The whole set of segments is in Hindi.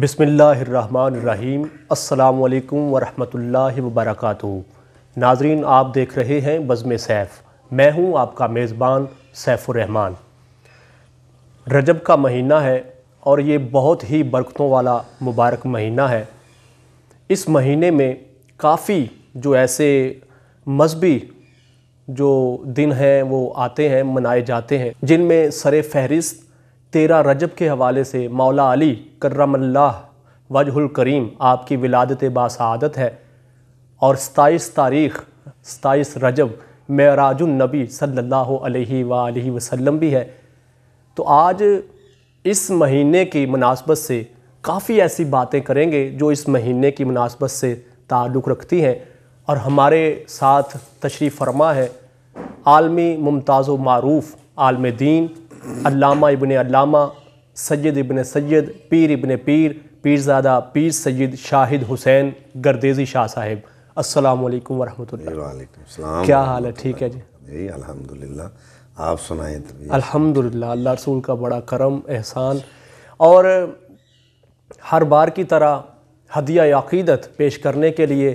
बिसमीम् अल्लाम वरहमल वबरक नाजरीन आप देख रहे हैं बज़म सैफ़ मैं हूं आपका मेज़बान सैफ़ुररहमान रजब का महीना है और ये बहुत ही बरकतों वाला मुबारक महीना है इस महीने में काफ़ी जो ऐसे मजहबी जो दिन हैं वो आते हैं मनाए जाते हैं जिनमें सर फहरिस्त तेरह रजब के हवाले से मौला अली करमल्ला वजहुल करीम आपकी विलादत बासादत है और सताईस तारीख सताईस रजब मराजुलनबी सल्लल्लाहु अलैहि वसल्लम भी है तो आज इस महीने की मुनासबत से काफ़ी ऐसी बातें करेंगे जो इस महीने की मुनासबत से ताल्लुक़ रखती हैं और हमारे साथ तशरीफ़ फरमा है आलमी मुमताज़ मरूफ़ आलम दीन अलामा इबन अलामा सैद इबन सैद पीर इबन पीर पीरजादा पीर सैद शाहिद हुसैन गर्देजी शाह साहिब असल वालेकुम क्या हाल है ठीक है जी जी आप सुनाए अल्हम्दुलिल्लाह अल्लाह रसूल का बड़ा करम एहसान और हर बार की तरह हदिया अक़ीदत पेश करने के लिए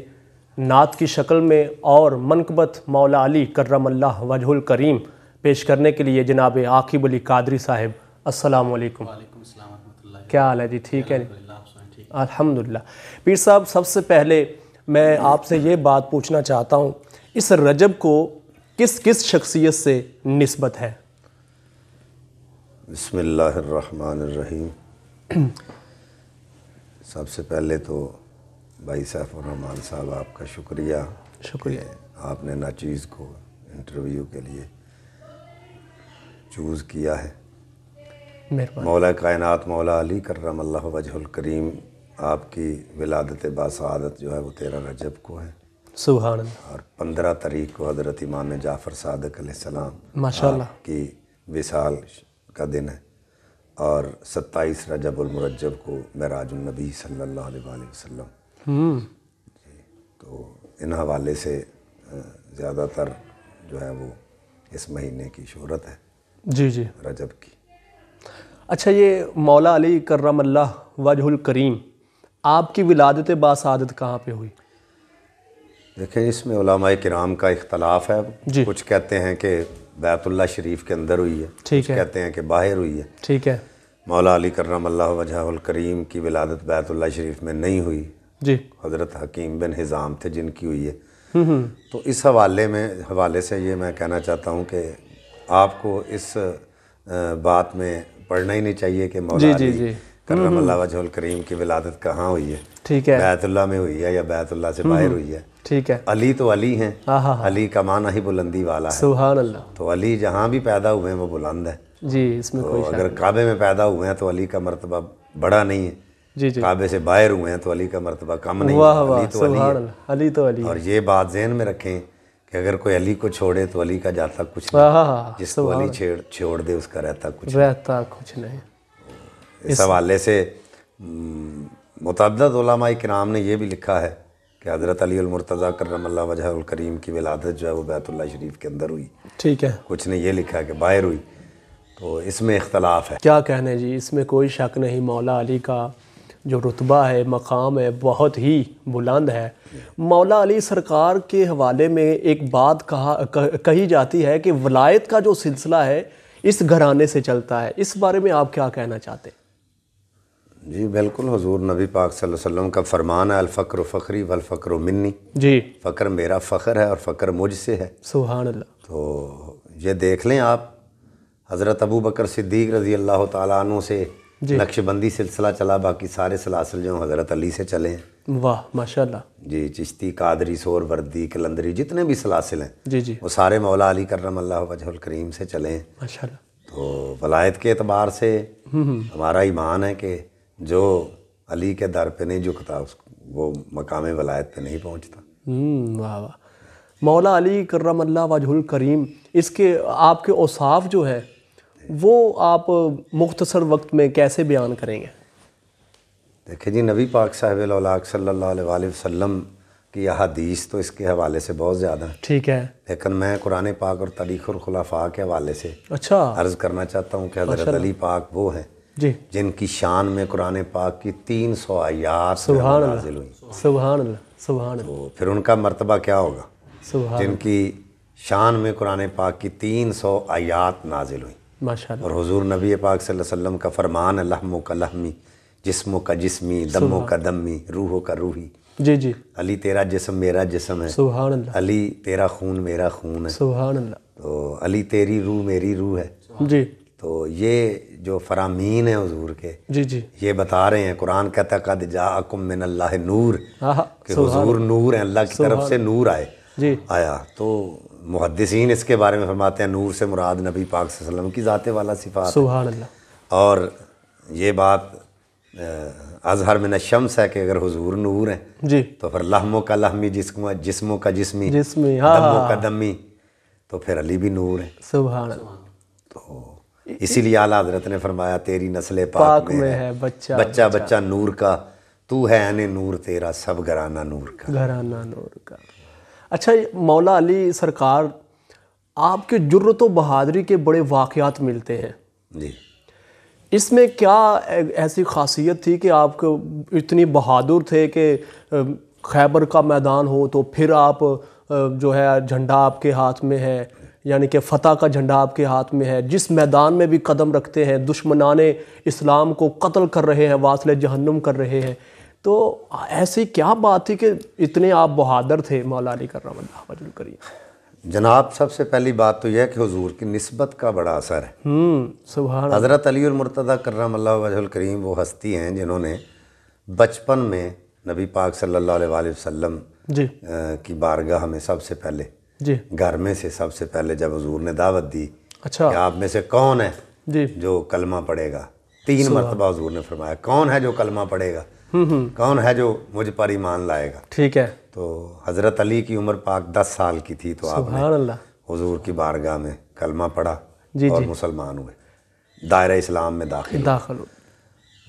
नात की शक्ल में और मनकबत मौला अली करमल्ला वजहुल करीम पेश करने के लिए जनाब आकिब अली कादरी साहब अस्सलाम वालेकुम क्या हाल है जी ठीक है अल्हम्दुलिल्लाह पीर साहब सबसे पहले मैं आपसे ये बात पूछना चाहता हूँ इस रजब को किस किस शख्सियत से नस्बत है बसमीम सबसे पहले तो भाई सैफुररहमान साहब आपका शुक्रिया शुक्रिया आपने नाचीज़ को इंटरव्यू के लिए चूज़ किया है मौला कायनात मौला अली करम अल्लाह करीम आपकी विलादत बासदत जो है वो तेरह रजब को है सुबह और पंद्रह तारीख को हज़रत इमाम जाफ़र सदक़लम माशा की विशाल का दिन है और सत्ताईस रजबुलमरजब को मराजनबी सल्ला वसम हम्म। तो इन हवाले से ज़्यादातर जो है वो इस महीने की शहरत है जी जी रजब की अच्छा ये मौला अली कर्रमल्ला वजहुल करीम आपकी विलादत बासादत कहाँ पे हुई देखें इसमें उलामा कराम का इख्तलाफ है जी कुछ कहते हैं कि बैतुल्ला शरीफ के अंदर हुई है ठीक है कहते हैं कि बाहर हुई है ठीक है मौला अली करम अल्लाह वजहुल करीम की विलादत बैतुल्ला शरीफ में नहीं हुई जी हज़रत हकीम बिन हिज़ाम थे जिनकी हुई है हम्म, हम्म। तो इस हवाले में हवाले से ये मैं कहना चाहता हूँ कि आपको इस बात में पढ़ना ही नहीं चाहिए कि मौला जी जी जी करम हम्म, हम्म। वजहुल करीम की विलादत कहाँ हुई है ठीक है बैतुल्ला में हुई है या बैतुल्ला से बाहर हम्म, हुई है ठीक है अली तो अली हैं हाँ, हाँ, हाँ। अली का माना ही बुलंदी वाला है सुहान अल्लाह तो अली जहाँ भी पैदा हुए हैं वो बुलंद है जी इसमें तो कोई अगर काबे में पैदा हुए हैं तो अली का मरतबा बड़ा नहीं है जी जी काबे से बाहर हुए हैं तो अली का मरतबा कम नहीं है तो अली तो अली और ये बात जहन में रखें कि अगर कोई अली को छोड़े तो अली का जाता कुछ नहीं जिसको अली छेड़ छोड़ दे उसका रहता कुछ रहता नहीं। कुछ नहीं इस हवाले से मुतद के नाम ने यह भी लिखा है कि हज़रत अली अलमरतज़ा करम वजहकरीम की विलादत जो है वो बैतुल्ला शरीफ के अंदर हुई ठीक है कुछ ने यह लिखा कि बाहर हुई तो इसमें इख्तलाफ है क्या कहने जी इसमें कोई शक नहीं मौला अली का जो रुतबा है मकाम है बहुत ही बुलंद है मौला अली सरकार के हवाले में एक बात कहा कही जाती है कि वलायत का जो सिलसिला है इस घराने से चलता है इस बारे में आप क्या कहना चाहते हैं जी बिल्कुल हजूर नबी पाक वसल्लम का फरमान है अलफ़क्र फ़खरी वलफ़क्र मिन्नी जी फ़क्र मेरा फ़ख्र है और फ़क्र मुझसे है सुबहान अल्लाह तो ये देख लें आप हज़रत अबू बकर सिद्दीक रज़ी अल्लाह तु से नक्शबंदी सिलसिला चला बाकी सारे सलासल जो हज़रत अली से चले हैं वाह माशाल्लाह जी चिश्ती कादरी सोर वर्दी कलंदरी जितने भी सलासिल हैं जी जी वो सारे मौला अली करम अल्लाह वजहुल करीम से चले हैं माशाल्लाह तो वलायत के अतबार से हम्म, हम्म। हमारा ईमान है कि जो अली के दर पे नहीं झुकता उसको वो मकाम वलायत पे नहीं पहुँचता हम्म, वाह वाह मौला अली करम अल्लाह वजहुल करीम इसके आपके औसाफ जो है वो आप मुख्तसर वक्त में कैसे बयान करेंगे देखिए जी नबी पाक साहब सल्ला वसम की अहादीस तो इसके हवाले से बहुत ज़्यादा ठीक है लेकिन मैं कुरान पाक और तारीख और खुलाफा के हवाले से अच्छा अर्ज़ करना चाहता हूँ कि हज़रत अली पाक वो है जी जिनकी शान में कुरान पाक की तीन सौ आयात नाजिल हुई सुबहान सुबहान तो फिर उनका मरतबा क्या होगा जिनकी शान में कुरान पाक की तीन सौ आयात नाजिल हुई माशा और हजूर नबी पाक वसल्लम का फरमान लहमो का लहमी जिसमों का जिसमी दमो का दमी रूहो का रूही जी जी अली तेरा जिसम मेरा जिसम है सुबह अली तेरा खून मेरा खून है सुबह तो अली तेरी रूह मेरी रूह है जी तो ये जो फरामीन है हजूर के जी जी ये बता रहे हैं कुरान कहता कद जा नूर कि हजूर नूर है अल्लाह की तरफ से नूर आए जी आया तो मुहदसिन इसके बारे में फरमाते हैं नूर से मुराद नबी पाक वसल्लम की ज़ात वाला सिफात और ये बात अजहर में न शम्स है कि अगर हजूर नूर हैं जी तो फिर लहमों का लहमी जिसम जिसमों का जिसमी जिसमी हाँ। दमों का दमी तो फिर अली भी नूर है सुबह तो इसीलिए आला हजरत ने फरमाया तेरी नस्ल पाक, पाक में, में है, है बच्चा बच्चा बच्चा नूर का तू है अने नूर तेरा सब घराना नूर का घराना नूर का अच्छा मौला अली सरकार आपके जुर्रत बहादरी के बड़े वाक़ात मिलते हैं जी इसमें क्या ऐसी खासियत थी कि आप इतनी बहादुर थे कि खैबर का मैदान हो तो फिर आप जो है झंडा आपके हाथ में है यानी कि फ़तह का झंडा आपके हाथ में है जिस मैदान में भी कदम रखते हैं दुश्मनाने इस्लाम को कत्ल कर रहे हैं वासले जहन्नुम कर रहे हैं तो ऐसी क्या बात थी कि इतने आप बहादुर थे मौलानी अली करमजुल करीम जनाब सबसे पहली बात तो यह कि हुजूर की नस्बत का बड़ा असर है हम्म, सुबह हज़रत अली मुर्तदा करमजुल करीम वो हस्ती हैं जिन्होंने बचपन में नबी पाक सल्लल्लाहु अलैहि वसल्लम जी की बारगाह में सबसे पहले जी घर में से सबसे पहले जब हजूर ने दावत दी अच्छा कि आप में से कौन है जी जो कलमा पड़ेगा तीन मरतबा हजूर ने फरमाया कौन है जो कलमा पड़ेगा कौन है जो मुझ पर ईमान लाएगा ठीक है तो हज़रत अली की उम्र पाक दस साल की थी तो हजूर की बारगाह में कलमा पढ़ा जी और मुसलमान हुए दायरा इस्लाम में दाखिल दाखिल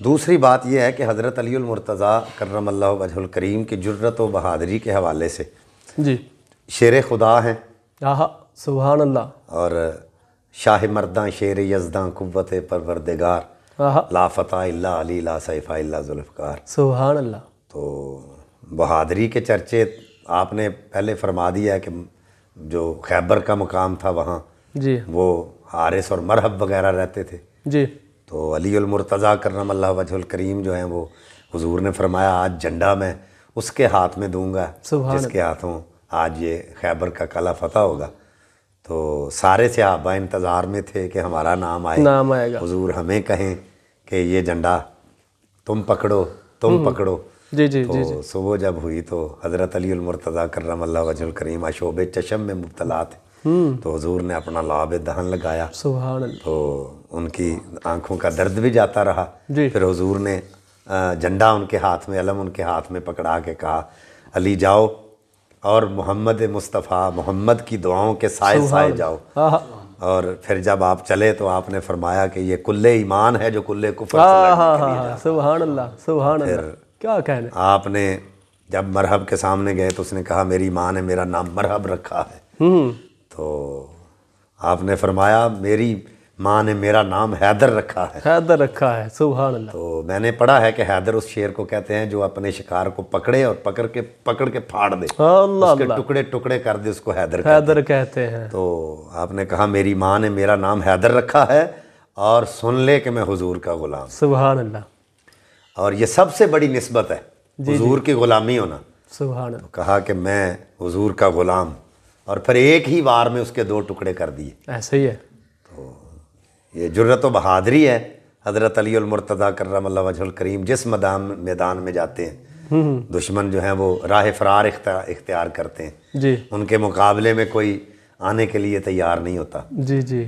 दूसरी बात यह है कि हज़रत अलमरतज़ा करम वजहुल करीम की जुर्रत व बहादरी के हवाले से जी शेर खुदा हैं सुबह और शाह मरदा शेर यजदा कुत परवरदगार ला फ़तः इल्ला अली ला सैफ़ा सुबहान अल्लाह तो बहादरी के चर्चे आपने पहले फरमा दिया है कि जो खैबर का मुकाम था वहाँ जी वो हारिस और मरहब वगैरह रहते थे जी तो अलीमरतज़ा करम अल्लाह वजुल करीम जो हैं वो हुजूर ने फरमाया आज झंडा मैं उसके हाथ में दूंगा जिसके हाथों आज ये खैबर का कला फतह होगा तो सारे से सहाबा इंतज़ार में थे कि हमारा नाम आए नाम आएगा हुजूर हमें कहें कि ये झंडा तुम पकड़ो तुम हम्म। पकड़ो जी जी तो जी, जी। सुबह जब हुई तो हज़रत अली मुर्तज़ा करम वजुल करीम अशोब चशम में मुबतला थे हम्म। तो हजूर ने अपना लाभ दहन लगाया तो उनकी आंखों का दर्द भी जाता रहा फिर हजूर ने झंडा उनके हाथ में अलम उनके हाथ में पकड़ा के कहा अली जाओ और मोहम्मद मुस्तफ़ा मोहम्मद की दुआओं के साए साए जाओ और फिर जब आप चले तो आपने फरमाया कि ये कुल्ले ईमान है जो कुल्ले कुफर हाँ हाँ सुबहान अल्लाह सुबहान फिर क्या कहने आपने जब मरहब के सामने गए तो उसने कहा मेरी माँ ने मेरा नाम मरहब रखा है हम्म। तो आपने फरमाया मेरी माँ ने मेरा नाम हैदर रखा है हैदर रखा है सुबह तो मैंने पढ़ा है कि हैदर उस शेर को कहते हैं जो अपने शिकार को पकड़े और पकड़ के पकड़ के फाड़ दे अल्लाह उसके टुकड़े टुकड़े कर दे उसको हैदर हैदर कहते हैं तो आपने कहा मेरी माँ ने मेरा नाम हैदर रखा है और सुन ले कि मैं हुजूर का गुलाम सुबह अल्लाह और ये सबसे बड़ी नस्बत है हुजूर की ग़ुलामी होना सुबह तो कहा कि मैं हुजूर का ग़ुलाम और फिर एक ही वार में उसके दो टुकड़े कर दिए ऐसे ही है ये जुर्रत व बहादरी है हज़रत अलीमरतदा करम करीम जिस मैदान मैदान में जाते हैं हम्म। दुश्मन जो हैं वो राह फरार इख्तियार करते हैं जी उनके मुकाबले में कोई आने के लिए तैयार नहीं होता जी जी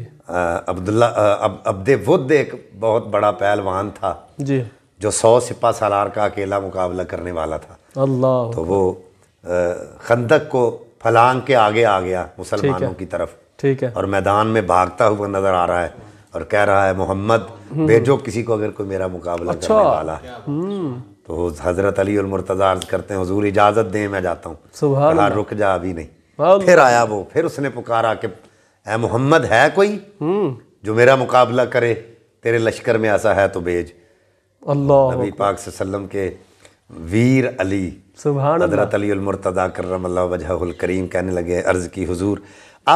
अब्दुल्ला अब वुद एक बहुत बड़ा पहलवान था जी जो सौ सिपा सालार का अकेला मुकाबला करने वाला था अल्लाह तो वो खंदक को फलांग के आगे आ गया मुसलमानों की तरफ ठीक है और मैदान में भागता हुआ नज़र आ रहा है और कह रहा है मोहम्मद हम्म। भेजो किसी को अगर कोई मेरा मुकाबला अच्छा। करने वाला है हम्म। तो हजरत अली और मुर्तजा करते हैं हजूर इजाज़त दें मैं जाता हूँ रुक जा अभी नहीं फिर आया वो फिर उसने पुकारा कि ए मोहम्मद है कोई हम्म। जो मेरा मुकाबला करे तेरे लश्कर में ऐसा है तो भेज अल्लाह नबी पाक सल्लम के वीर अली हजरत अली मुर्तदा करम करीम कहने लगे अर्ज़ की हुजूर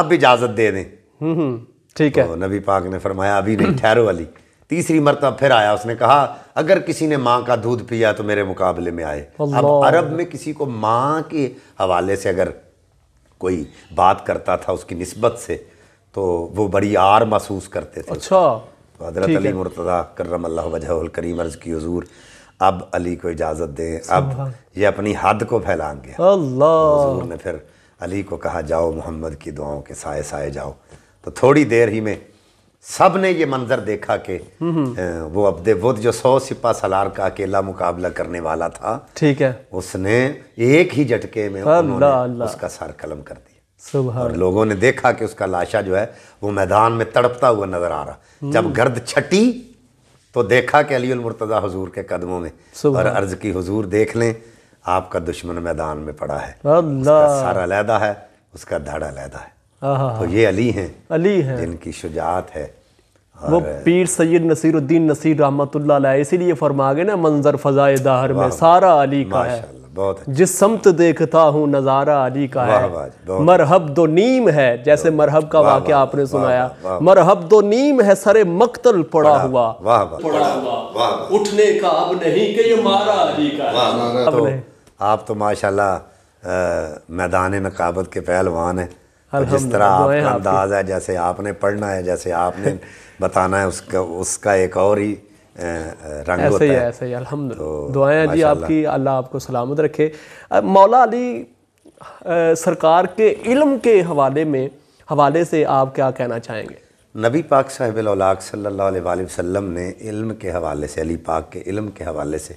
आप इजाज़त दे दें ठीक तो है नबी पाक ने फरमाया अभी नहीं ठहरो अली तीसरी मरतब फिर आया उसने कहा अगर किसी ने माँ का दूध पिया तो मेरे मुकाबले में आए अब अरब में किसी को माँ के हवाले से अगर कोई बात करता था उसकी नस्बत से तो वो बड़ी आर महसूस करते थे अच्छा तो हजरत अली मुर्तदा करम अल्लाह वजह करीम अर्ज़ की हजूर अब अली को इजाज़त दें अब ये अपनी हद को फैलाएंगे अल्लाह तो ने फिर अली को कहा जाओ मोहम्मद की दुआओं के साए साए जाओ तो थोड़ी देर ही में सब ने ये मंजर देखा कि वो अब्दे बुद्ध जो सौ सिपा सलार का अकेला मुकाबला करने वाला था ठीक है उसने एक ही झटके में उन्होंने उसका सर कलम कर दिया और लोगों ने देखा कि उसका लाशा जो है वो मैदान में तड़पता हुआ नजर आ रहा हम्म। जब गर्द छटी तो देखा कि अली मुर्तज़ा हजूर के कदमों में और अर्ज की हजूर देख लें आपका दुश्मन मैदान में पड़ा है सारा सर अलहदा है उसका धड़ अलहदा है तो ये अली हैं अली हैं जिनकी शुजात है वो पीर सैयद नसीरुद्दीन नसीर रहमतुल्लाह इसीलिए फरमा गए ना मंजर फजाए दाहर में सारा अली का है बहुत अच्छा। जिस समत देखता हूँ नज़ारा अली का है अच्छा। मरहब दो नीम है जैसे मरहब का वाक्य आपने सुनाया मरहब दो नीम है सरे मकतल पड़ा हुआ पड़ा हुआ उठने का अब नहीं कि ये मारा अली का है तो आप तो माशाल्लाह मैदान नकाबत के पहलवान हैं जिस तरह आपका अंदाज है जैसे आपने पढ़ना है जैसे आपने बताना है उसका उसका एक और ही रंग ऐसे होता ही है ऐसे ही अलहमद तो दुआएं जी आपकी अल्लाह आपको सलामत रखे मौला अली सरकार के इल्म के हवाले में हवाले से आप क्या कहना चाहेंगे नबी पाक साहिब सल्लल्लाहु अलैहि वसल्लम ने इल्म के हवाले से अली पाक के इल्म के हवाले से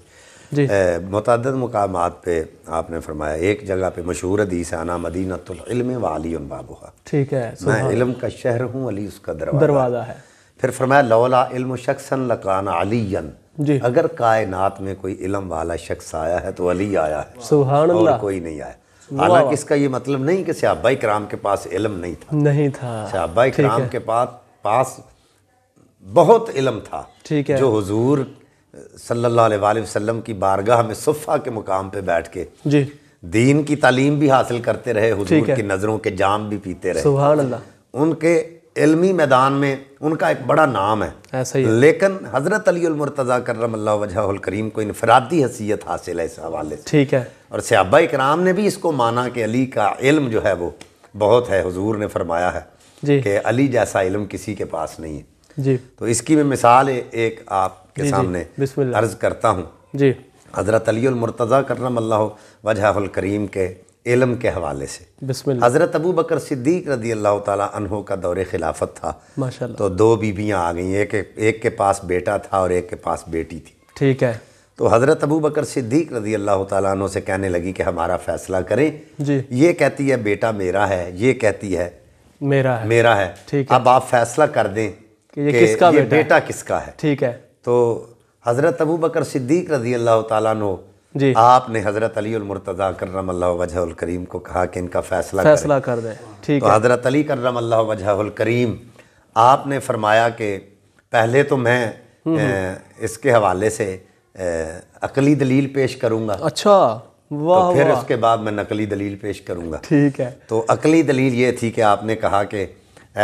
मतद मकाम पर आपने फरमाया एक जगह पर मशहूर हदीस आना मदीनतम वाली बाबुहा ठीक है मैं इलम का शहर हूँ अली उसका दरवाज़ा दरवाज़ा है फिर फरमाया लौला इल्म शख्सन लकाना अलीन जी अगर कायनात में कोई इलम वाला शख्स आया है तो अली आया है सुभान और कोई नहीं आया हालांकि इसका ये मतलब नहीं कि सहाबा कराम के पास इलम नहीं था नहीं था सहाबा कराम के पास पास बहुत इलम था ठीक है जो हुजूर सल्ला वसम की बारगाह में सुफ़ा के मुकाम पर बैठ के जी दीन की तालीम भी हासिल करते रहे हुजूर की नज़रों के जाम भी पीते रहे अल्लाह उनके इल्मी मैदान में उनका एक बड़ा नाम है ऐसा ही है। लेकिन हज़रत अलीमरतज़ा करम करीम को इनफरादी हसीत हासिल है इस हवाले से ठीक है और सयाबा इकराम ने भी इसको माना कि अली का इल्म जो है वो बहुत है हुजूर ने फरमाया है कि अली जैसा इल्म किसी के पास नहीं है जी तो इसकी मैं मिसाल एक आप के सामने अर्ज करता हूँ जी हज़रत अली मुर्तज़ा करम अल्लाह वजहल करीम के इलम के हवाले से हज़रत अबू बकर सिद्दीक रदी अल्लाह तहो का दौर खिलाफत था तो दो बीबियाँ आ गई एक एक के पास बेटा था और एक के पास बेटी थी ठीक है तो हज़रत अबू बकर सिद्दीक रदी अल्लाह तहो से कहने लगी कि हमारा फ़ैसला करें जी ये कहती है बेटा मेरा है ये कहती है मेरा है मेरा है ठीक है अब आप फैसला कर दें कि ये किसका बेटा बेटा किसका है ठीक है तो हज़रत अबू बकर सिद्दीक रजी अल्लाह तु जी आपने हज़रत अली मुर्तज़ा करम अल्लाह करीम को कहा कि इनका फ़ैसला फैसला कर दें ठीक तो हज़रत अली करम अल्लाह करीम आपने फरमाया कि पहले तो मैं हम्म, हम्म। इसके हवाले से अकली दलील पेश करूँगा अच्छा तो वाह तो फिर उसके बाद मैं नकली दलील पेश करूँगा ठीक है तो अकली दलील ये थी कि आपने कहा कि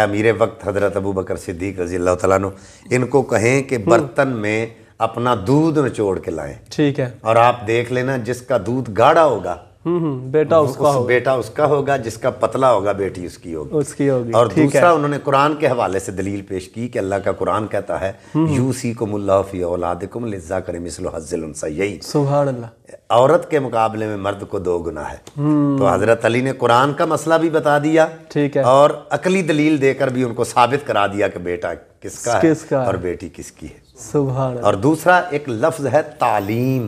अमीर वक्त हजरत अबू बकर सिद्दीक रजी अल्लाह तु इनको कहें कि हम्म। बर्तन में अपना दूध निचोड़ के लाएं ठीक है और आप देख लेना जिसका दूध गाढ़ा होगा हम्म, हम्म, बेटा उसका उस बेटा उसका होगा जिसका पतला होगा बेटी उसकी होगी उसकी होगी और दूसरा उन्होंने कुरान के हवाले से दलील पेश की कि अल्लाह का कुरान कहता है यूसी को मुल्लाफी करे मिसलो हजल यही औरत के मुकाबले में मर्द को दो गुना है हम्म। तो हजरत अली ने कुरान का मसला भी बता दिया ठीक है और अकली दलील देकर भी उनको साबित करा दिया कि बेटा किसका, किसका और बेटी किसकी है सुबह और दूसरा एक लफ्ज है तालीम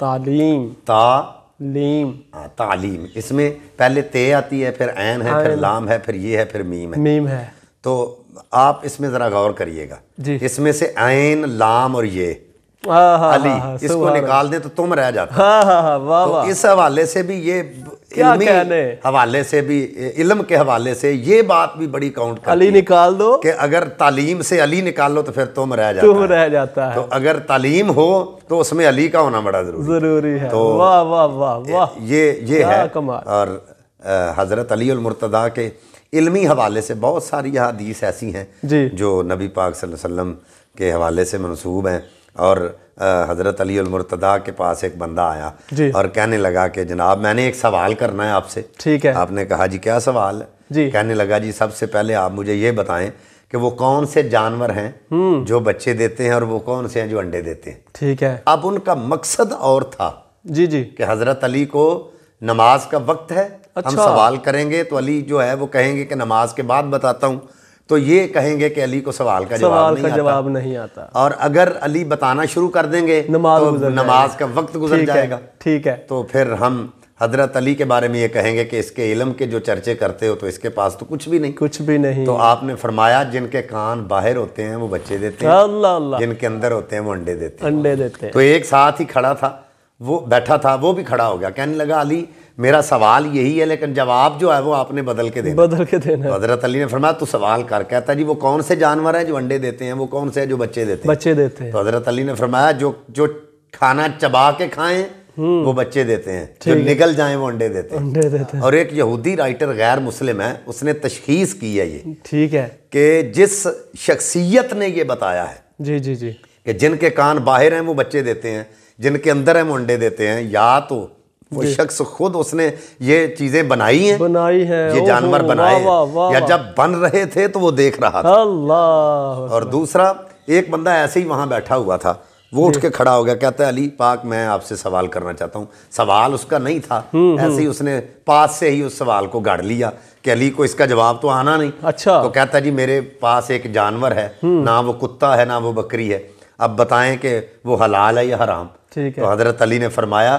तालीम ता लीम हाँ, तालीम इसमें पहले ते आती है फिर ऐन है फिर हाँ। लाम है फिर ये है फिर मीम है मीम है तो आप इसमें ज़रा गौर करिएगा इसमें से ऐन लाम और ये हाँ, अली इसको निकाल दे तो तुम रह जाते हाँ, हाँ, हाँ, वाह, तो इस हवाले से भी ये क्या कहने हवाले से भी इलम के हवाले से ये बात भी बड़ी काउंट करती अली निकाल दो कि अगर तालीम से अली निकालो तो फिर तुम रह जाता तुम रह जाता है तो अगर तालीम हो तो उसमें अली का होना बड़ा जरूरी जरूरी है तो वाह वाह वाह वाह ये ये है और हज़रत अली मुर्तदा के इलमी हवाले से बहुत सारी हदीस ऐसी हैं जो नबी पाक वसल्लम के हवाले से मनसूब हैं और हज़रत अली अलमरतदा के पास एक बंदा आया और कहने लगा कि जनाब मैंने एक सवाल करना है आपसे ठीक है आपने कहा जी क्या सवाल है जी कहने लगा जी सबसे पहले आप मुझे ये बताएं कि वो कौन से जानवर हैं हम्म। जो बच्चे देते हैं और वो कौन से हैं जो अंडे देते हैं ठीक है अब उनका मकसद और था जी जी कि हज़रत अली को नमाज का वक्त है अच्छा। हम सवाल करेंगे तो अली जो है वो कहेंगे कि नमाज के बाद बताता हूँ तो ये कहेंगे कि अली को सवाल का सवाल का जवाब नहीं आता और अगर अली बताना शुरू कर देंगे नमाज तो नमाज का वक्त गुजर जाएगा ठीक है तो फिर हम हजरत अली के बारे में ये कहेंगे कि इसके इलम के जो चर्चे करते हो तो इसके पास तो कुछ भी नहीं कुछ भी नहीं तो आपने फरमाया जिनके कान बाहर होते हैं वो बच्चे देते हैं अल्लाह अल्लाह जिनके अंदर होते हैं वो अंडे देते हैं अंडे देते हैं तो एक साथ ही खड़ा था वो बैठा था वो भी खड़ा हो गया कहने लगा अली मेरा सवाल यही है लेकिन जवाब जो है वो आपने बदल के देना बदल के देना हजरत अली ने फरमाया तो सवाल कर कहता जी वो कौन से जानवर है जो अंडे देते हैं वो कौन से है जो बच्चे देते हैं बच्चे देते हैं तो हजरत अली ने फरमाया जो जो खाना चबा के खाएं हम्म। वो बच्चे देते हैं जो निकल जाए वो अंडे देते हैं अंडे देते हैं और एक यहूदी राइटर गैर मुस्लिम है उसने तशखीस की है ये ठीक है कि जिस शख्सियत ने ये बताया है जी जी जी कि जिनके कान बाहर हैं वो बच्चे देते हैं जिनके अंदर हैं वो अंडे देते हैं या तो वो शख्स खुद उसने ये चीजें बनाई हैं बनाई हैं ये जानवर बनाए या जब बन रहे थे तो वो देख रहा था अल्लाह और दूसरा एक बंदा ऐसे ही वहां बैठा हुआ था वो उठ के खड़ा हो गया कहता है अली पाक मैं आपसे सवाल करना चाहता हूँ सवाल उसका नहीं था हम्म, हम्म। ऐसे ही उसने पास से ही उस सवाल को गाड़ लिया कि अली को इसका जवाब तो आना नहीं अच्छा तो कहता जी मेरे पास एक जानवर है हम्म। ना वो कुत्ता है ना वो बकरी है अब बताएं कि वो हलाल है या हराम ठीक है तो हजरत अली ने फरमाया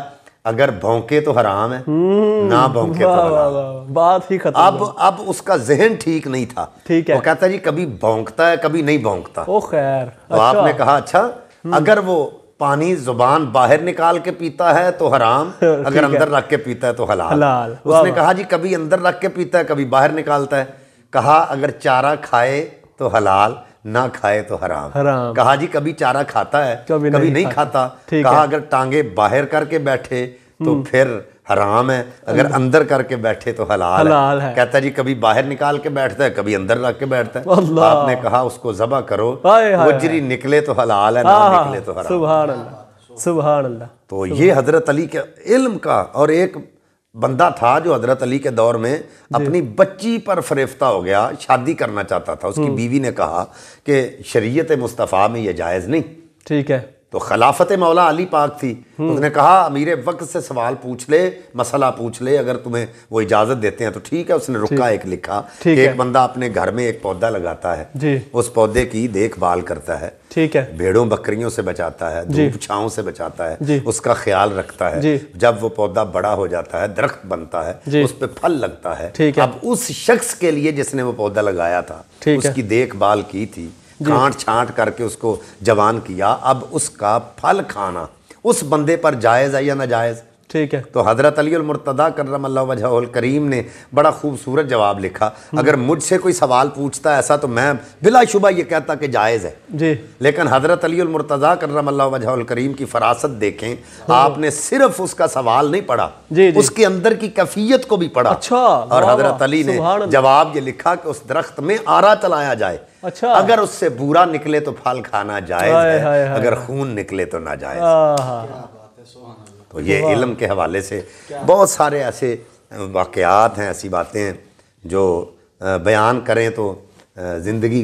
अगर भौंके तो हराम है हम्म। ना भौंके तो बात ही खत्म अब अब उसका जहन ठीक नहीं था ठीक है वो कहता जी कभी भौंकता है कभी नहीं भौंकता ओ खैर तो अच्छा। आपने कहा अच्छा हम्म। अगर वो पानी जुबान बाहर निकाल के पीता है तो हराम अगर अंदर रख के पीता है तो हलाल हलाल उसने कहा जी कभी अंदर रख के पीता है कभी बाहर निकालता है कहा अगर चारा खाए तो हलाल ना खाए तो हराम हराम कहा जी कभी चारा खाता है कभी, कभी नहीं, नहीं खाता, कहा अगर टांगे बाहर करके बैठे तो हम्म। फिर हराम है अगर हम्म। अंदर करके बैठे तो हलाल, हलाल है।, है कहता जी कभी बाहर निकाल के बैठता है कभी अंदर रख के बैठता है आपने कहा उसको जबा करो गुजरी निकले तो हलाल है ना निकले तो हराम सुबह सुबह तो ये हजरत अली के इल्म का और एक बंदा था जो हजरत अली के दौर में अपनी बच्ची पर फरेफ्ता हो गया शादी करना चाहता था उसकी हम्म। बीवी ने कहा कि शरीयत मुस्तफ़ा में यह जायज़ नहीं ठीक है तो खिलाफत मौला अली पाक थी हम्म। उसने कहा अमीर वक्त से सवाल पूछ ले मसला पूछ ले अगर तुम्हें वो इजाज़त देते हैं तो ठीक है उसने रुका एक लिखा कि एक बंदा अपने घर में एक पौधा लगाता है जी उस पौधे की देखभाल करता है ठीक है भेड़ों बकरियों से बचाता है धूप छाओं से बचाता है उसका ख्याल रखता है जब वो पौधा बड़ा हो जाता है दरख्त बनता है उस पर फल लगता है अब उस शख्स के लिए जिसने वो पौधा लगाया था उसकी देखभाल की थी छाँट छाँट करके उसको जवान किया अब उसका फल खाना उस बंदे पर जायज़ है या नाजायज़ ठीक है तो हज़रत अली अलमरतदा करम वजह करीम ने बड़ा खूबसूरत जवाब लिखा हम्म। अगर मुझसे कोई सवाल पूछता ऐसा तो मैं बिलाशुबा ये कहता कि जायज़ है जी लेकिन हज़रत अली अलमरतदा करम वजह करीम की फरासत देखें आपने सिर्फ उसका सवाल नहीं पढ़ा जी, जी। उसके अंदर की कफियत को भी पढ़ा अच्छा और हज़रत अली ने जवाब ये लिखा कि उस दरख्त में आरा चलाया जाए अच्छा अगर उससे बुरा निकले तो फल खाना जायज़ है अगर खून निकले तो ना जायज़ तो ये इलम के हवाले से बहुत सारे ऐसे वाक़ात हैं ऐसी बातें हैं जो बयान करें तो ज़िंदगी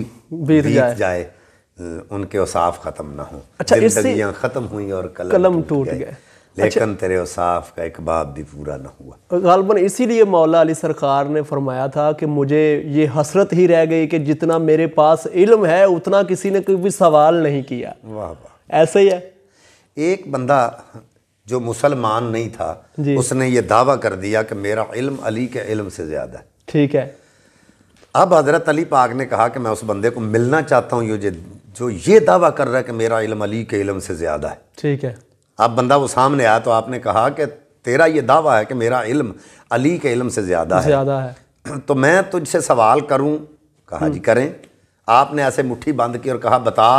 बीत जाए, जाए। उनके उसाफ ख़त्म ना हो अच्छा ख़त्म हुई और कलम, कलम टूट गए अच्छा। लेकिन अच्छा, तेरे उसाफ का एक बाब भी पूरा ना हुआ गालबन इसीलिए मौला अली सरकार ने फरमाया था कि मुझे ये हसरत ही रह गई कि जितना मेरे पास इल्म है उतना किसी ने कोई भी सवाल नहीं किया वाह वाह ऐसे ही है एक बंदा जो मुसलमान नहीं था उसने ये दावा कर दिया कि मेरा इल्म अली के इल्म से ज़्यादा है ठीक है अब हज़रत अली पाक ने कहा कि मैं उस बंदे को मिलना चाहता हूँ ये जो ये दावा कर रहा है कि मेरा इल्म अली के इल्म से ज़्यादा है ठीक है अब बंदा वो सामने आया तो आपने कहा कि तेरा ये दावा है कि मेरा इल्म अली के इल्म से ज़्यादा है ज़्यादा है तो मैं तुझसे सवाल करूँ कहा जी हम्म। करें आपने ऐसे मुट्ठी बंद की और कहा बता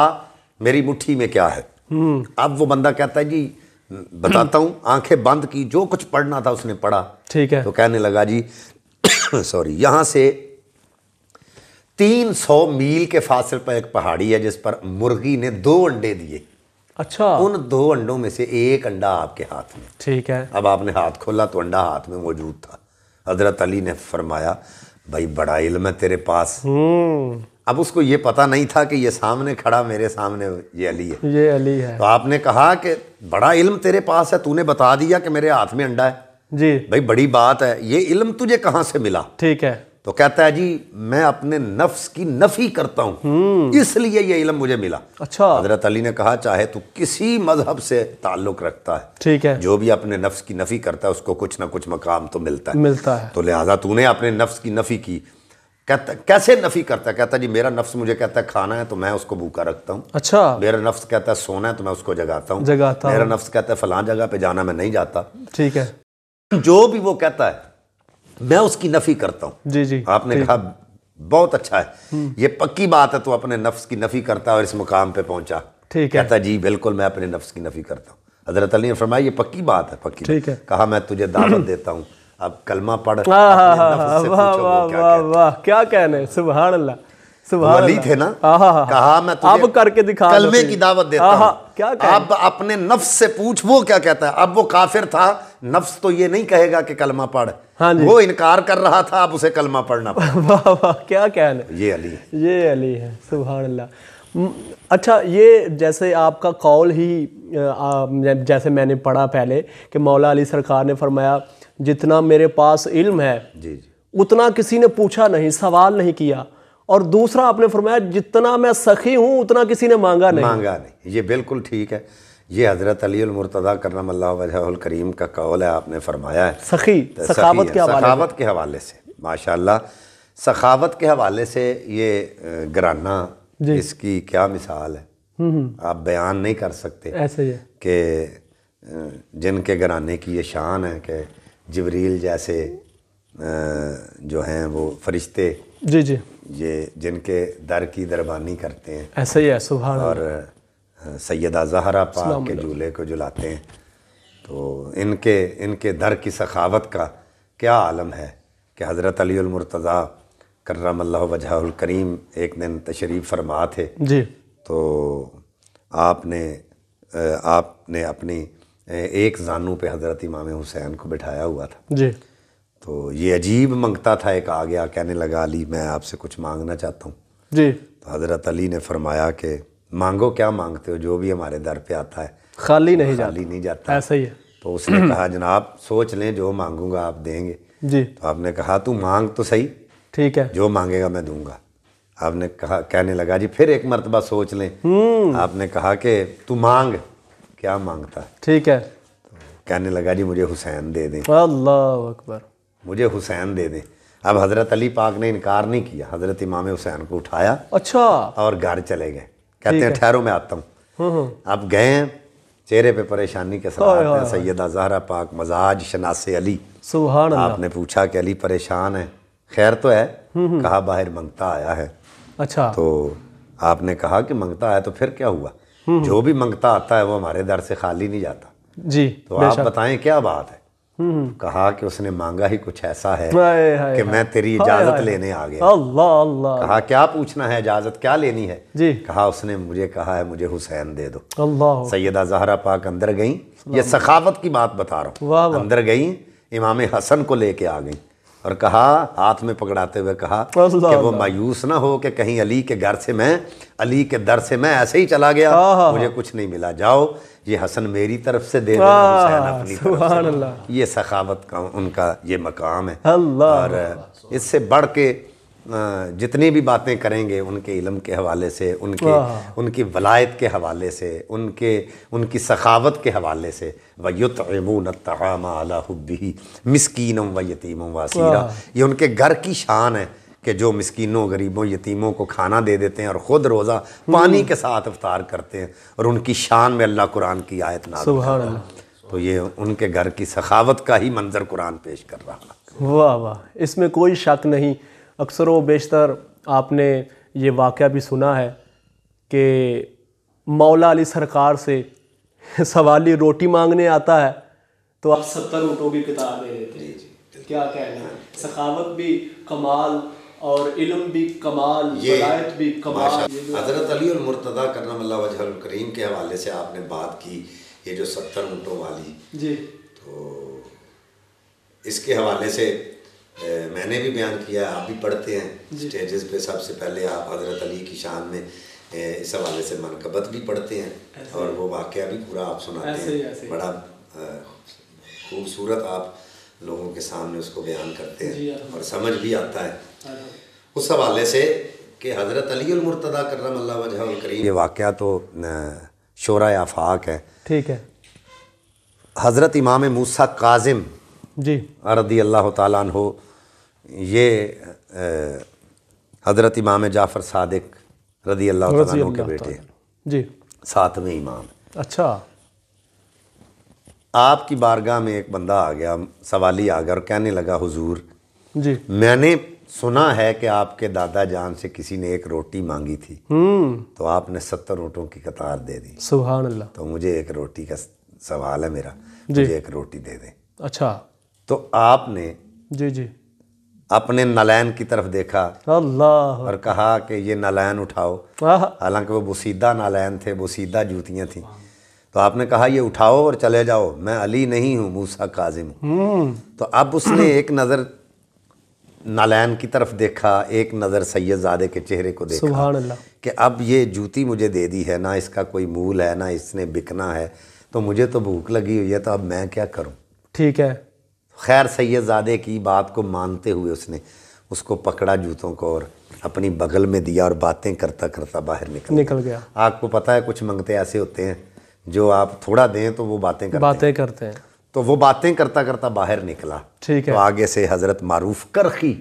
मेरी मुट्ठी में क्या है हम्म। अब वो बंदा कहता है जी बताता हूँ आंखें बंद की जो कुछ पढ़ना था उसने पढ़ा ठीक है तो कहने लगा जी सॉरी यहाँ से 300 मील के फासले पर एक पहाड़ी है जिस पर मुर्गी ने दो अंडे दिए अच्छा उन दो अंडों में से एक अंडा आपके हाथ में ठीक है अब आपने हाथ खोला तो अंडा हाथ में मौजूद था हजरत अली ने फरमाया भाई बड़ा इल्म है तेरे पास हम्म। अब उसको ये पता नहीं था कि ये सामने खड़ा मेरे सामने ये अली है ये अली है तो आपने कहा कि बड़ा इल्म तेरे पास है तूने बता दिया कि मेरे हाथ में अंडा है जी भाई बड़ी बात है ये इल्म तुझे कहाँ से मिला ठीक है तो कहता है जी मैं अपने नफ्स की नफी करता हूँ हम्म। इसलिए ये इलम मुझे मिला अच्छा हजरत अली ने कहा चाहे तू किसी मजहब से ताल्लुक रखता है ठीक है जो भी अपने नफ्स की नफी करता है उसको कुछ ना कुछ मकाम तो मिलता है मिलता है तो लिहाजा तूने अपने नफ्स की नफी की कहता कैसे नफी करता है कहता जी मेरा नफ्स मुझे कहता है खाना है तो मैं उसको भूखा रखता हूँ अच्छा मेरा नफ्स कहता है सोना है तो मैं उसको जगाता हूँ जगाता मेरा नफ्स कहता है फलां जगह पे जाना मैं नहीं जाता ठीक है जो भी वो कहता है मैं उसकी नफ़ी करता हूँ जी जी आपने कहा बहुत अच्छा है ये पक्की बात है तो अपने नफ्स की नफ़ी करता और इस मुकाम पे पहुंचा ठीक है कहता जी बिल्कुल मैं अपने नफ्स की नफ़ी करता हूँ हजरत अली ने फरमाया ये पक्की बात है पक्की ठीक है कहा मैं तुझे दावत देता हूँ अब कलमा पढ़ हाँ, हाँ, हाँ, क्या कहने सुबह अल्लाह वली थे ना कहा मैं तुझे अब करके दिखा कलमे की दावत देता हूं। क्या अब अपने नफ्स से पूछ वो क्या कहता है अब वो काफिर था नफ्स तो ये नहीं कहेगा कि कलमा पढ़ हाँ वो इनकार कर रहा था आप उसे कलमा पढ़ना वाह वाह क्या कहना ये अली ये अली है सुबह अल्लाह अच्छा ये जैसे आपका कौल ही जैसे मैंने पढ़ा पहले कि मौला अली सरकार ने फरमाया जितना मेरे पास इल्म है जी जी उतना किसी ने पूछा नहीं सवाल नहीं किया और दूसरा आपने फरमाया जितना मैं सखी हूँ उतना किसी ने मांगा नहीं मांगा नहीं ये बिल्कुल ठीक है ये हज़रत अलीमरतदा करम करीम का कौल है आपने फरमाया है सखी तो सखावत के सखावत के हवाले से माशा सखावत के हवाले से ये घराना इसकी क्या मिसाल है हम्म, हम्म। आप बयान नहीं कर सकते ऐसे कि जिनके घराने की ये शान है कि जबरील जैसे जो हैं वो फरिश्ते जी जी ये जिनके दर की दरबानी करते हैं ऐसे ही है सुबह और सैदा जहरा पाक के झूले को जुलाते हैं तो इनके इनके दर की सखावत का क्या आलम है कि हज़रत अलीमरतज़ा कर्रम करीम एक दिन तशरीफ़ फरमा थे जी तो आपने आपने अपनी एक जानू पे हज़रत इमाम हुसैन को बिठाया हुआ था जी तो ये अजीब मंगता था एक आ गया कहने लगा अली मैं आपसे कुछ मांगना चाहता हूँ जी तो हज़रत अली ने फरमाया कि मांगो क्या मांगते हो जो भी हमारे दर पे आता है खाली नहीं खाली जाता। नहीं जाता ऐसा ही है तो उसने कहा जनाब सोच लें जो मांगूंगा आप देंगे जी तो आपने कहा तू मांग तो सही ठीक है जो मांगेगा मैं दूंगा आपने कहा कहने लगा जी फिर एक मरतबा सोच लें हम्म। आपने कहा कि तू मांग क्या मांगता है ठीक है तो कहने लगा जी मुझे हुसैन दे दें अल्लाह अकबर मुझे हुसैन दे दें अब हज़रत अली पाक ने इनकार नहीं किया हज़रत इमाम हुसैन को उठाया अच्छा और घर चले गए कहते हैं ठहरो मैं आता हूँ हम्म, हम्म। आप गए हैं चेहरे पे परेशानी के साथ हैं सैदा जहरा पाक मजाज शनास अली सुहान आपने पूछा कि अली परेशान है खैर तो है हम्म, कहा बाहर मंगता आया है अच्छा तो आपने कहा कि मंगता आया तो फिर क्या हुआ जो भी मंगता आता है वो हमारे दर से खाली नहीं जाता जी तो आप बताएं क्या बात है हम्म। कहा कि उसने मांगा ही कुछ ऐसा है हाँ, हाँ, कि मैं तेरी इजाजत लेने आ गया अल्लाह अल्लाह कहा क्या पूछना है इजाजत क्या लेनी है जी कहा उसने मुझे कहा है मुझे हुसैन दे दो अल्लाह सैयदा जहरा पाक अंदर गई ये सखावत की बात बता रहा हूँ अंदर गई इमाम हसन को लेके आ गई और कहा हाथ में पकड़ाते हुए कहा कि वो मायूस ना हो कि कहीं अली के घर से मैं अली के दर से मैं ऐसे ही चला गया हाँ, हाँ, मुझे हाँ। कुछ नहीं मिला जाओ ये हसन मेरी तरफ से दे अपनी तरफ से ये सखावत का उनका ये मकाम है और इससे बढ़ के जितनी भी बातें करेंगे उनके इलम के हवाले से उनके उनकी वलायत के हवाले से उनके उनकी सखावत के हवाले से वयुतमून तमाबी मिसकीन व यतीम वासीरा ये उनके घर की शान है कि जो मस्किनों गरीबों यतीमों को खाना दे देते हैं और ख़ुद रोज़ा हम्म। पानी के साथ अवतार करते हैं और उनकी शान में अल्लाह कुरान की आयत ना तो ये उनके घर की सखावत का ही मंजर कुरान पेश कर रहा वाह वाह इसमें कोई शक नहीं अक्सर व बेशतर आपने ये वाक़ भी सुना है कि मौला अली सरकार से सवाली रोटी मांगने आता है तो आप सत्तर ऊँटों की किताब दे देते हैं क्या कहना है सखावत भी कमाल और इलम भी कमाल ये भी कमाल हजरत अली और मुर्तदा करम करीम के हवाले से आपने बात की ये जो सत्तर ऊँटों वाली जी तो इसके हवाले से मैंने भी बयान किया आप भी पढ़ते हैं स्टेजेस पे सबसे पहले आप हजरत अली की शान में इस हवाले से मनकबत भी पढ़ते हैं और वो वाक़ भी पूरा आप सुनाते हैं ऐसे बड़ा खूबसूरत आप लोगों के सामने उसको बयान करते हैं और समझ भी आता है उस हवाले से कि हज़रत अली मुर्तदा करम वजह करीम ये वाक़ तो शोरा आफाक है ठीक है हज़रत इमाम मूसा काजिम जी रदी अल्लाह तु ये हज़रत इमाम जाफ़र सादिक रदी अल्लाह के बेटे जी सातवें इमाम अच्छा आपकी बारगाह में एक बंदा आ गया सवाली आ गया और कहने लगा हुजूर जी मैंने सुना है कि आपके दादा जान से किसी ने एक रोटी मांगी थी हम्म। तो आपने सत्तर रोटों की कतार दे दी सुबह अल्लाह तो मुझे एक रोटी का सवाल है मेरा मुझे एक रोटी दे दे अच्छा तो आपने जी जी अपने नलैन की तरफ देखा अल्लाह और कहा कि ये नलैन उठाओ हालांकि वो बुसीदा नलैन थे बुसीदा जूतियाँ थी तो आपने कहा ये उठाओ और चले जाओ मैं अली नहीं हूँ मूसा काजिम हूँ हम्म। तो अब उसने एक नज़र नलैन की तरफ देखा एक नज़र सैदजादे के चेहरे को देखा कि अब ये जूती मुझे दे दी है ना इसका कोई मूल है ना इसने बिकना है तो मुझे तो भूख लगी हुई है तो अब मैं क्या करूँ ठीक है खैर सैदजादे की बात को मानते हुए उसने उसको पकड़ा जूतों को और अपनी बगल में दिया और बातें करता करता बाहर निकल निकल गया आपको पता है कुछ मंगते ऐसे होते हैं जो आप थोड़ा दें तो वो बातें करते बातें हैं। करते हैं तो वो बातें करता करता बाहर निकला ठीक है तो आगे से हज़रत मारूफ करखी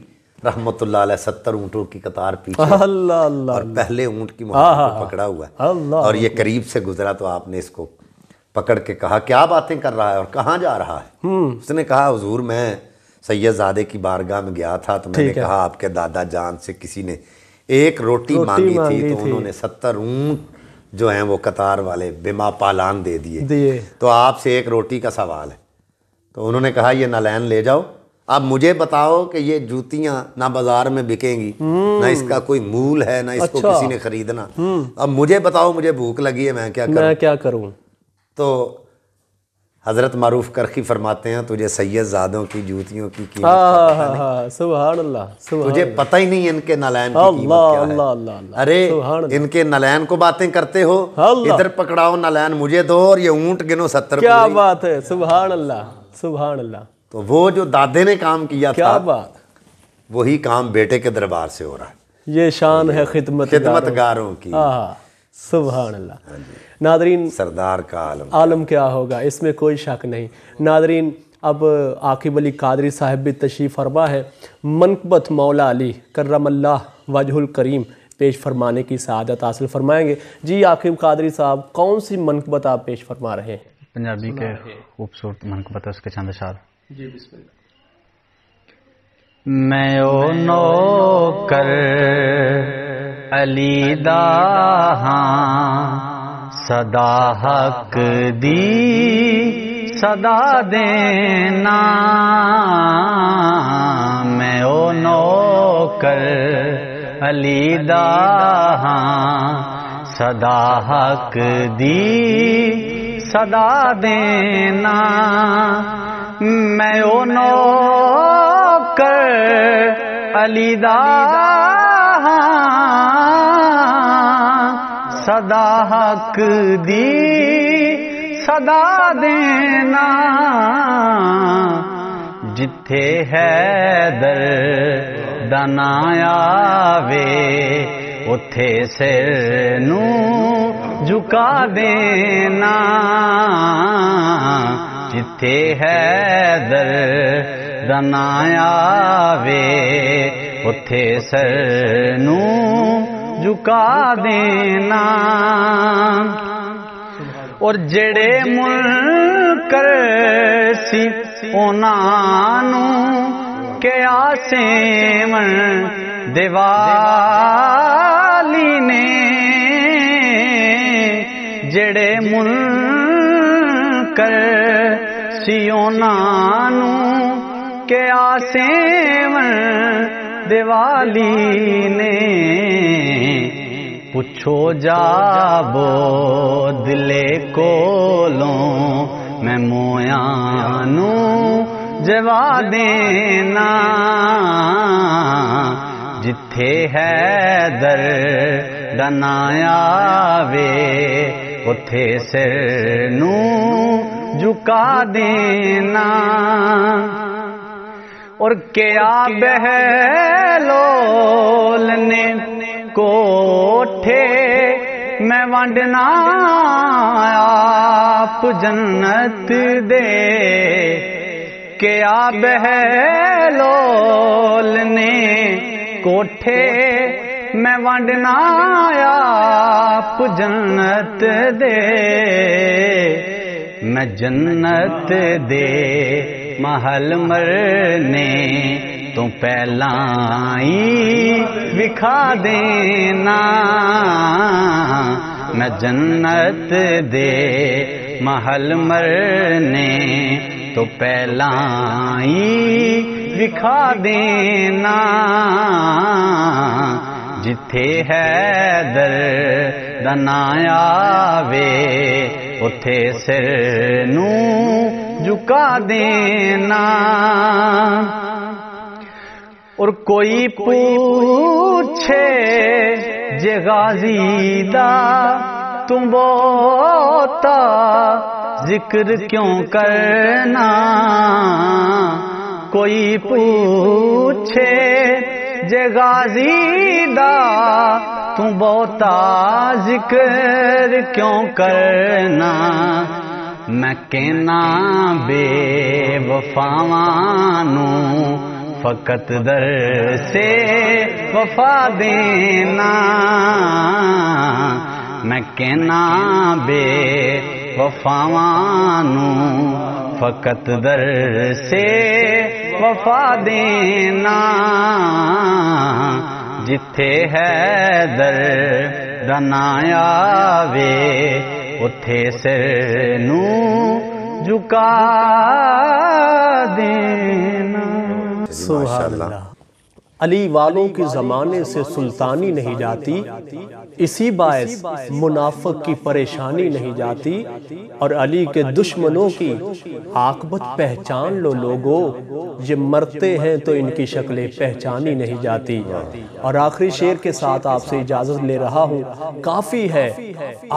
रहमत सत्तर ऊँटों की कतार पीछे अल्लाह अल्लाह और पहले ऊँट की हाँ, हाँ, हाँ। पकड़ा हुआ है और ये करीब से गुजरा तो आपने इसको पकड़ के कहा क्या बातें कर रहा है और कहाँ जा रहा है हम्म। उसने कहा हजूर मैं सैयदादे की बारगाह में गया था तो मैंने कहा आपके दादा जान से किसी ने एक रोटी, रोटी मांगी, मांगी तो थी, थी तो उन्होंने सत्तर ऊँट जो हैं वो कतार वाले बिमा पालान दे दिए तो आपसे एक रोटी का सवाल है तो उन्होंने कहा ये नलैन ले जाओ आप मुझे बताओ कि ये जूतियां ना बाजार में बिकेंगी हम्म। ना इसका कोई मूल है ना इसको अच्छा। किसी ने खरीदना हम्म। अब मुझे बताओ मुझे भूख लगी है मैं क्या करूं मैं क्या करूं तो हज़रत मारूफ करखी फरमाते हैं तुझे सैयद जादों की जूतियों की कीमत हाँ, हाँ, हाँ, तुझे पता ही नहीं इनके नलैन की अरे इनके नलैन को बातें करते हो इधर पकड़ाओ नलैन मुझे दो और ये ऊंट गिनो सत्तर क्या बात है सुबह अल्लाह सुबह अल्लाह तो वो जो दादे ने काम किया क्या बात वही काम बेटे के दरबार से हो रहा है ये शान है खिदमत खिदमतगारों की सुबह अल्लाह हाँ नादरीन सरदार का आलम आलम क्या होगा इसमें कोई शक नहीं नादरीन अब आकिब अली कादरी साहब भी तशीफ़ फरमा है मनकबत मौला अली करमल्ला वजहुल करीम पेश फरमाने की सहादत हासिल फरमाएंगे जी आकिब कादरी साहब कौन सी मनकबत आप पेश फरमा रहे हैं पंजाबी के खूबसूरत मनकबत उसके चंद शाद मैं ओ नो कर अलीदा हाँ। सदा हक दी सदा देना मैं ओ नौकर अलीदा हाँ। सदा हक दी सदा देना मैं ओ नौकर अलीदा ਸਦਾ ਹੱਕ ਦੀ ਸਦਾ ਦੇਣਾ ਜਿੱਥੇ ਹੈਦਰ ਦਾ ਨਾ ਆਵੇ ਉਥੇ ਸਿਰ ਨੂੰ ਝੁਕਾ ਦੇਣਾ ਜਿੱਥੇ ਹੈਦਰ ਦਾ ਨਾ ਆਵੇ ਉਥੇ ਸਿਰ ਨੂੰ झुका देना और जड़े मुनकर सी ओनानू के आसेवन दिवाली ने जड़े मुनकर सी ओनानू के आसेवन दिवाली ने पूछो जाबो दिले कोलो मैं मोयानू जवा देना जिथे है दर डनाया वे उथे सिर नू झुका देना और क्या बहलोल ने कोठे मैं वंडना आप जन्नत दे क्या बहलोल ने कोठे मैं वंडना आप जन्नत दे मैं जन्नत दे महल मरने तू पहला विखा देना मैं जन्नत दे महल मरने तो पहला विखा देना जिथे है दर दनाया वे उथे सिर नू झुका देना और कोई पूछे जे गाजीदा तुम बोता जिक्र क्यों करना कोई पूछे जे गाजीदा तू बोता जिक्र क्यों करना ਮੈਂ ਕਹਿਨਾ ਬੇਵਫਾਵਾਂ ਨੂੰ ਫਕਤ ਦਰ ਸੇ ਵਫਾ ਦੇਣਾ ਮੈਂ ਕਹਿਨਾ ਬੇਵਫਾਵਾਂ ਨੂੰ ਫਕਤ ਦਰ ਸੇ ਵਫਾ ਦੇਣਾ ਜਿੱਥੇ ਹੈ ਦਰ ਦਾ ਨਾ ਆਵੇ उथे से नू झुका ਦੇਣਾ अली वालों के ज़माने से सुल्तानी नहीं जाती इसी बायस मुनाफ की परेशानी नहीं जाती और अली के दुश्मनों की आकबत पहचान लो लोगो ये मरते हैं तो इनकी शक्लें पहचानी नहीं जाती और आखिरी शेर के साथ आपसे इजाज़त ले रहा हूँ काफ़ी है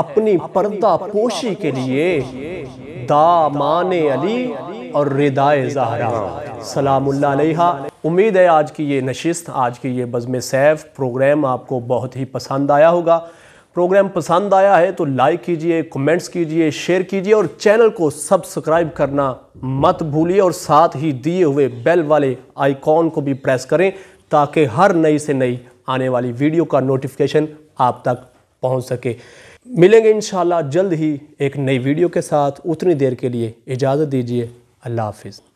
अपनी पर्दा पोशी के लिए दामाने अली और रिदाय जहरा सलामुल्ला उम्मीद है आज की ये नशिस्त आज की ये बज़म सैफ़ प्रोग्राम आपको बहुत ही पसंद आया होगा प्रोग्राम पसंद आया है तो लाइक कीजिए कमेंट्स कीजिए शेयर कीजिए और चैनल को सब्सक्राइब करना मत भूलिए और साथ ही दिए हुए बेल वाले आइकॉन को भी प्रेस करें ताकि हर नई से नई आने वाली वीडियो का नोटिफिकेशन आप तक पहुंच सके मिलेंगे इन जल्द ही एक नई वीडियो के साथ उतनी देर के लिए इजाज़त दीजिए अल्लाह हाफिज़